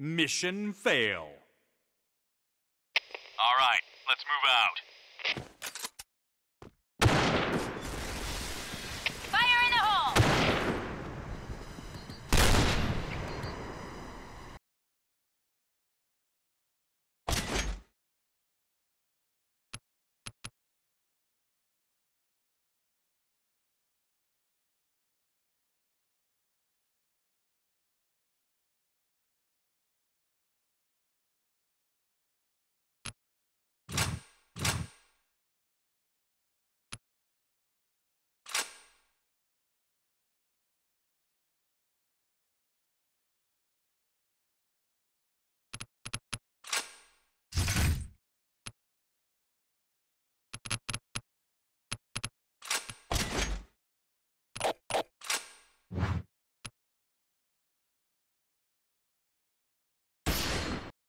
Mission fail. All right, let's move out.